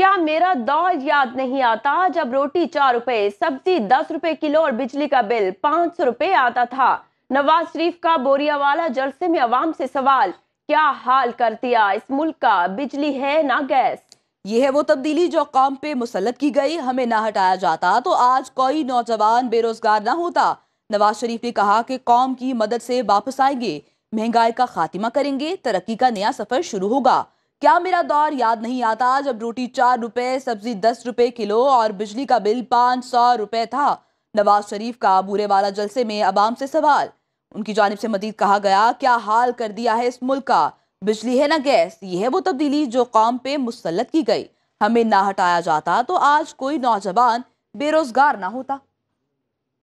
क्या मेरा दौर याद नहीं आता जब रोटी चार रुपए सब्जी दस रुपए किलो और बिजली का बिल पाँच सौ रुपए आता था नवाज शरीफ का बोरिया वाला जलसे में आवाम से सवाल क्या हाल कर दिया इस मुल्क का बिजली है ना गैस ये है वो तब्दीली जो कौम पे मुसलत की गई हमें ना हटाया जाता तो आज कोई नौजवान बेरोजगार ना होता नवाज शरीफ ने कहा कि कौम की मदद से वापस आएंगे महंगाई का खात्मा करेंगे तरक्की का नया सफर शुरू होगा क्या मेरा दौर याद नहीं आता जब रोटी चार रुपए सब्जी दस रुपए किलो और बिजली का बिल पाँच सौ रुपए था नवाज शरीफ का बुरे वाला जलसे में आवाम से सवाल उनकी जानब से मदीद कहा गया क्या हाल कर दिया है इस मुल्क का बिजली है ना गैस ये है वो तब्दीली जो कौम पे मुसलत की गई हमें ना हटाया जाता तो आज कोई नौजवान बेरोजगार ना होता